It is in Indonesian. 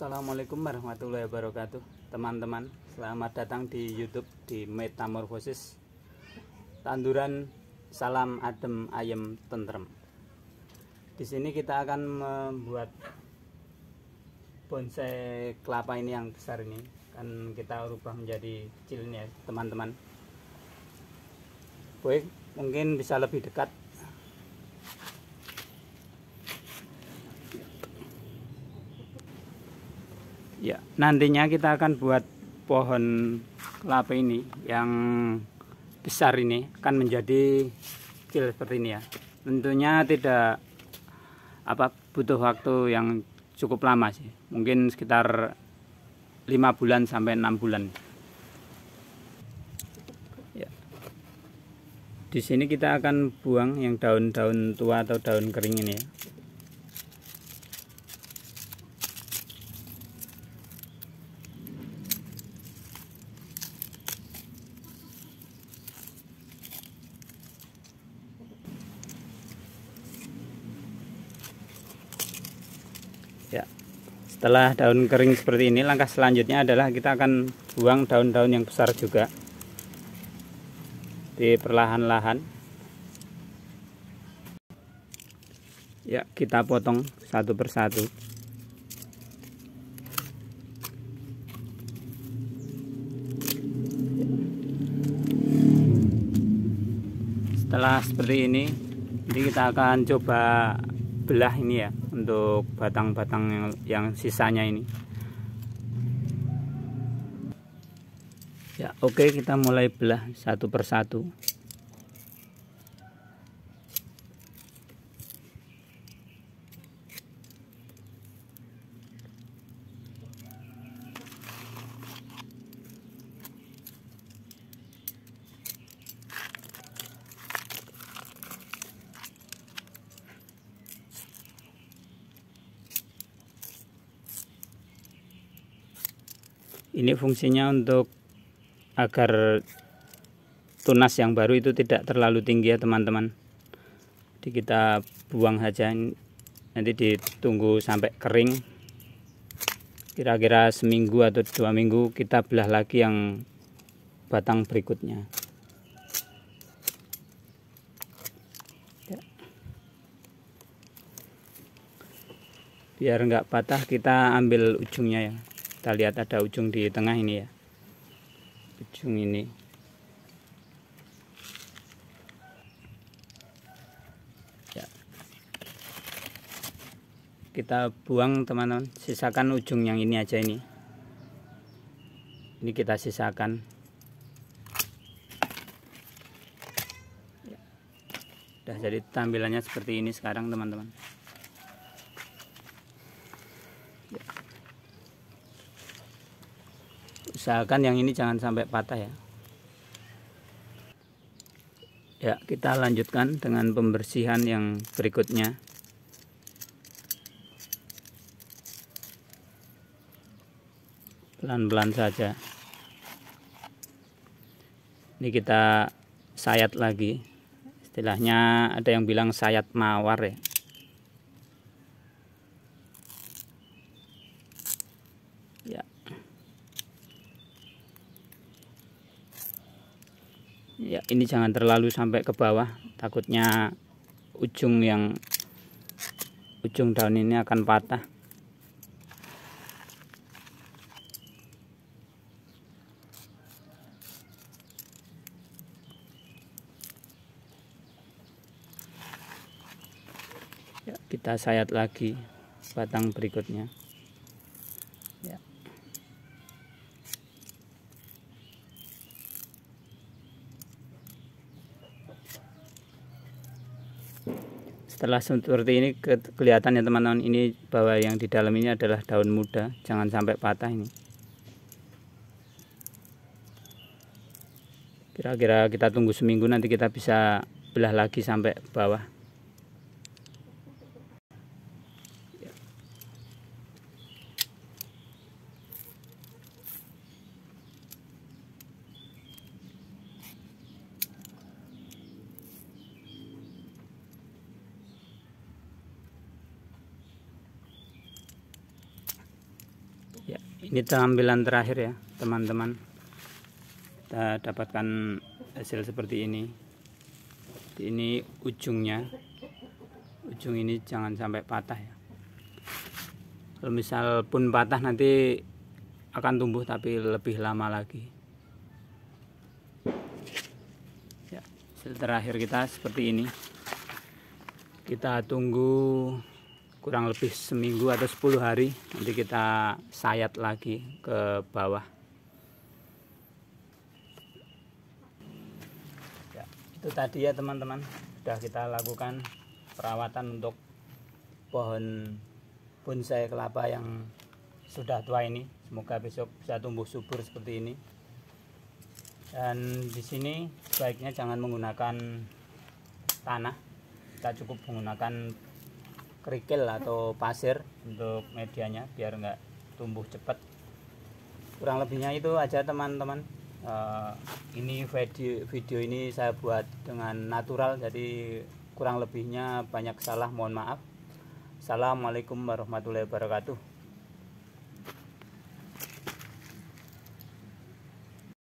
Assalamualaikum warahmatullahi wabarakatuh Teman-teman, selamat datang di Youtube di Metamorfosis Tanduran Salam Adem Ayem Tentrem Di sini kita akan membuat bonsai kelapa ini yang besar ini Kan kita rubah menjadi kecil ini ya teman-teman Baik, mungkin bisa lebih dekat ya nantinya kita akan buat pohon kelapa ini yang besar ini akan menjadi kecil seperti ini ya tentunya tidak apa butuh waktu yang cukup lama sih mungkin sekitar 5 bulan sampai 6 bulan ya. di sini kita akan buang yang daun-daun tua atau daun kering ini ya setelah daun kering seperti ini langkah selanjutnya adalah kita akan buang daun-daun yang besar juga di perlahan-lahan ya kita potong satu persatu setelah seperti ini nanti kita akan coba belah ini ya untuk batang-batang yang, yang sisanya ini ya oke okay, kita mulai belah satu persatu ini fungsinya untuk agar tunas yang baru itu tidak terlalu tinggi ya teman-teman jadi kita buang saja nanti ditunggu sampai kering kira-kira seminggu atau dua minggu kita belah lagi yang batang berikutnya biar enggak patah kita ambil ujungnya ya kita lihat ada ujung di tengah ini ya ujung ini ya. kita buang teman-teman sisakan ujung yang ini aja ini ini kita sisakan ya. udah jadi tampilannya seperti ini sekarang teman-teman usahakan yang ini jangan sampai patah ya ya kita lanjutkan dengan pembersihan yang berikutnya pelan-pelan saja ini kita sayat lagi istilahnya ada yang bilang sayat mawar ya ya ini jangan terlalu sampai ke bawah takutnya ujung yang ujung daun ini akan patah ya, kita sayat lagi batang berikutnya setelah seperti ini ke kelihatan ya teman-teman ini bahwa yang di dalam ini adalah daun muda jangan sampai patah ini kira-kira kita tunggu seminggu nanti kita bisa belah lagi sampai bawah ini tampilan terakhir ya teman-teman kita dapatkan hasil seperti ini ini ujungnya ujung ini jangan sampai patah ya kalau misal pun patah nanti akan tumbuh tapi lebih lama lagi ya hasil terakhir kita seperti ini kita tunggu kurang lebih seminggu atau 10 hari nanti kita sayat lagi ke bawah ya, itu tadi ya teman-teman sudah kita lakukan perawatan untuk pohon bonsai kelapa yang sudah tua ini semoga besok bisa tumbuh subur seperti ini dan di sini sebaiknya jangan menggunakan tanah kita cukup menggunakan kerikil atau pasir untuk medianya biar nggak tumbuh cepat kurang lebihnya itu aja teman-teman uh, ini video video ini saya buat dengan natural jadi kurang lebihnya banyak salah mohon maaf Assalamualaikum warahmatullahi wabarakatuh